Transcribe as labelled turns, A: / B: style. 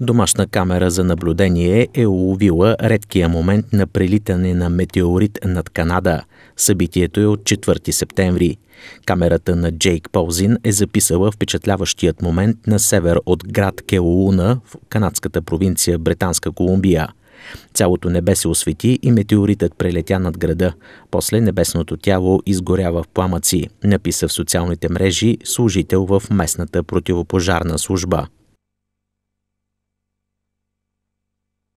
A: Домашна камера за наблюдение е уловила редкия момент на прелитане на метеорит над Канада. Събитието е от 4 септември. Камерата на Джейк Ползин е записала впечатляващият момент на север от град Келуна в канадската провинция Британска Колумбия. Цялото небе се освети и метеоритът прелетя над града. После небесното тяло изгорява в пламъци, написа в социалните мрежи служител в местната противопожарна служба.